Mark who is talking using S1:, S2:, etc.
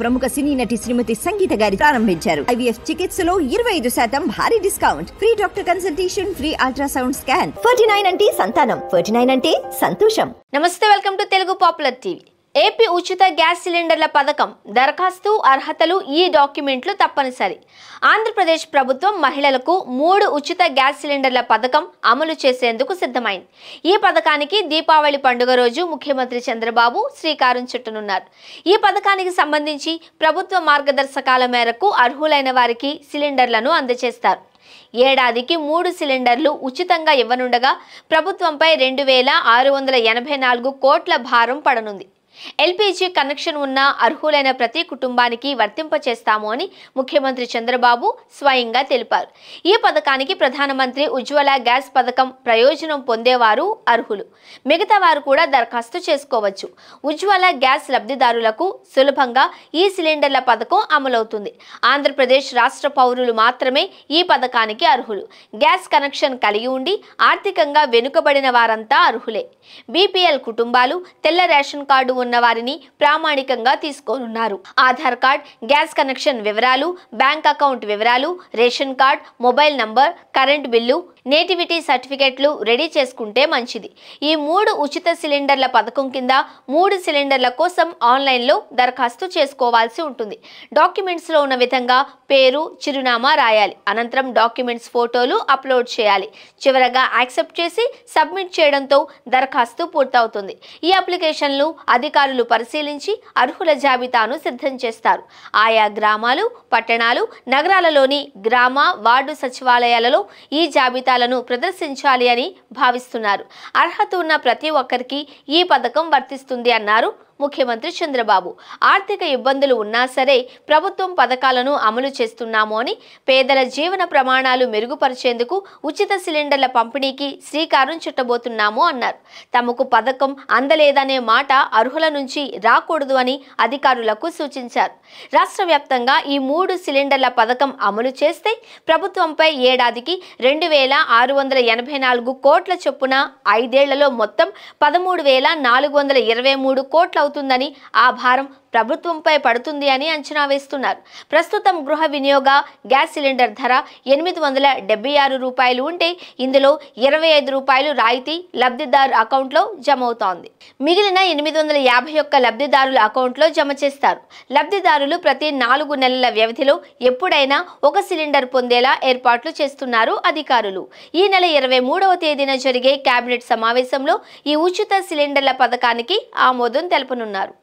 S1: ప్రముఖ సినీ నటి శ్రీమతి సంగీత గారి ప్రారంభించారు ఐవీఎఫ్ చికిత్సలో ఇరవై ఐదు శాతం భారీ discount free doctor consultation free ultrasound scan forty nine అంటే సంతానం ఫోర్టీ నైన్ అంటే సంతోషం నమస్తే welcome to Telugu popular TV AP ఉచిత గ్యాస్ సిలిండర్ల పథకం దరఖాస్తు అర్హతలు ఈ డాక్యుమెంట్లు తప్పనిసరి ఆంధ్రప్రదేశ్ ప్రభుత్వం మహిళలకు మూడు ఉచిత గ్యాస్ సిలిండర్ల పథకం అమలు చేసేందుకు సిద్ధమైంది ఈ పథకానికి దీపావళి పండుగ రోజు ముఖ్యమంత్రి చంద్రబాబు శ్రీకారం చుట్టనున్నారు ఈ పథకానికి సంబంధించి ప్రభుత్వ మార్గదర్శకాల మేరకు అర్హులైన వారికి సిలిండర్లను అందజేస్తారు ఏడాదికి మూడు సిలిండర్లు ఉచితంగా ఇవ్వనుండగా ప్రభుత్వంపై రెండు వేల ఆరు వందల ఎనభై నాలుగు కోట్ల భారం పడనుంది ఎల్పీజీ కనెక్షన్ ఉన్న అర్హులైన ప్రతి కుటుంబానికి వర్తింపచేస్తాము అని ముఖ్యమంత్రి చంద్రబాబు స్వయంగా తెలిపారు ఈ పథకానికి ప్రధానమంత్రి ఉజ్వల గ్యాస్ పథకం ప్రయోజనం పొందేవారు అర్హులు మిగతా వారు కూడా దరఖాస్తు చేసుకోవచ్చు ఉజ్వల గ్యాస్ లబ్ధిదారులకు సులభంగా ఈ సిలిండర్ల పథకం అమలవుతుంది ఆంధ్రప్రదేశ్ రాష్ట్ర పౌరులు మాత్రమే ఈ పథకానికి అర్హులు గ్యాస్ కనెక్షన్ కలిగి ఉండి ఆర్థికంగా వెనుకబడిన వారంతా అర్హులే బీపీఎల్ కుటుంబాలు తెల్ల రేషన్ కార్డు ఉన్న ఉన్న వారిని ప్రామాణికంగా తీసుకోనున్నారు ఆధార్ కార్డ్ గ్యాస్ కనెక్షన్ వివరాలు బ్యాంక్ అకౌంట్ వివరాలు ration card mobile number current bill nativity సర్టిఫికెట్లు రెడీ చేసుకుంటే మంచిది ఈ మూడు ఉచిత సిలిండర్ల పథకం కింద మూడు సిలిండర్ల కోసం ఆన్లైన్లో దరఖాస్తు చేసుకోవాల్సి ఉంటుంది డాక్యుమెంట్స్లో ఉన్న విధంగా పేరు చిరునామా రాయాలి అనంతరం డాక్యుమెంట్స్ ఫోటోలు అప్లోడ్ చేయాలి చివరగా యాక్సెప్ట్ చేసి సబ్మిట్ చేయడంతో దరఖాస్తు పూర్తవుతుంది ఈ అప్లికేషన్లు అధికారులు పరిశీలించి అర్హుల జాబితాను సిద్ధం చేస్తారు ఆయా గ్రామాలు పట్టణాలు నగరాలలోని గ్రామ వార్డు సచివాలయాలలో ఈ జాబితా ఫలితాలను ప్రదర్శించాలి అని భావిస్తున్నారు అర్హత ఉన్న ప్రతి ఒక్కరికి ఈ పథకం వర్తిస్తుంది అన్నారు ముఖ్యమంత్రి చంద్రబాబు ఆర్థిక ఇబ్బందులు ఉన్నా సరే ప్రభుత్వం పథకాలను అమలు చేస్తున్నాము అని పేదల జీవన ప్రమాణాలు మెరుగుపరిచేందుకు ఉచిత సిలిండర్ల పంపిణీకి శ్రీకారం చుట్టబోతున్నాము అన్నారు తమకు పథకం అందలేదనే మాట అర్హుల నుంచి రాకూడదు అని అధికారులకు సూచించారు రాష్ట్ర వ్యాప్తంగా ఈ మూడు సిలిండర్ల పథకం అమలు చేస్తే ప్రభుత్వంపై ఏడాదికి రెండు వేల ఆరు వందల ఎనభై నాలుగు కోట్ల చొప్పున ఐదేళ్లలో మొత్తం పదమూడు వేల నాలుగు వందల ఇరవై మూడు కోట్ల అవుతుందని ఆ భారం ప్రభుత్వంపై పడుతుంది అని అంచనా వేస్తున్నారు ప్రస్తుతం గృహ వినియోగ గ్యాస్ సిలిండర్ ధర ఎనిమిది వందల డెబ్బై ఆరు రూపాయలు ఉంటే ఇందులో ఇరవై ఐదు రూపాయలు రాయితీ లబ్ధిదారు అకౌంట్లో జమ అవుతోంది మిగిలిన ఎనిమిది వందల యాభై ఒక్క లబ్ధిదారుల అకౌంట్లో జమ చేస్తారు లబ్ధిదారులు ప్రతి నాలుగు నెలల వ్యవధిలో ఎప్పుడైనా ఒక సిలిండర్ పొందేలా ఏర్పాట్లు చేస్తున్నారు అధికారులు ఈ నెల ఇరవై మూడవ తేదీన జరిగే కేబినెట్ సమావేశంలో ఈ ఉచిత సిలిండర్ల పథకానికి ఆమోదం తెలపనున్నారు